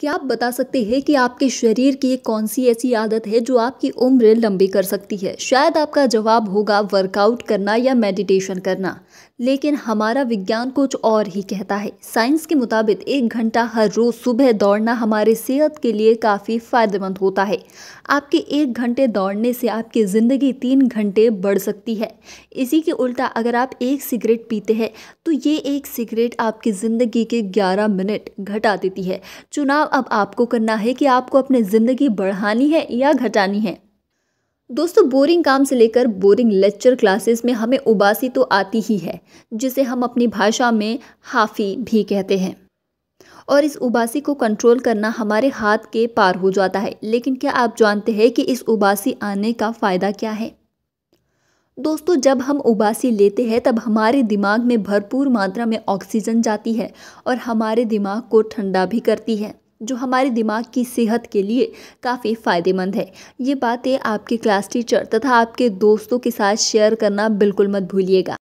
क्या आप बता सकते हैं कि आपके शरीर की कौन सी ऐसी आदत है जो आपकी उम्र लंबी कर सकती है शायद आपका जवाब होगा वर्कआउट करना या मेडिटेशन करना लेकिन हमारा विज्ञान कुछ और ही कहता है साइंस के मुताबिक एक घंटा हर रोज़ सुबह दौड़ना हमारे सेहत के लिए काफ़ी फ़ायदेमंद होता है आपके एक घंटे दौड़ने से आपकी ज़िंदगी तीन घंटे बढ़ सकती है इसी के उल्टा अगर आप एक सिगरेट पीते हैं तो ये एक सिगरेट आपकी ज़िंदगी के ग्यारह मिनट घटा देती है चुनाव चुनाव अब आपको करना है कि आपको अपनी ज़िंदगी बढ़ानी है या घटानी है दोस्तों बोरिंग काम से लेकर बोरिंग लेक्चर क्लासेस में हमें उबासी तो आती ही है जिसे हम अपनी भाषा में हाफी भी कहते हैं और इस उबासी को कंट्रोल करना हमारे हाथ के पार हो जाता है लेकिन क्या आप जानते हैं कि इस उबासी आने का फ़ायदा क्या है दोस्तों जब हम उबासी लेते हैं तब हमारे दिमाग में भरपूर मात्रा में ऑक्सीजन जाती है और हमारे दिमाग को ठंडा भी करती है जो हमारे दिमाग की सेहत के लिए काफ़ी फ़ायदेमंद है ये बातें आपके क्लास टीचर तथा आपके दोस्तों के साथ शेयर करना बिल्कुल मत भूलिएगा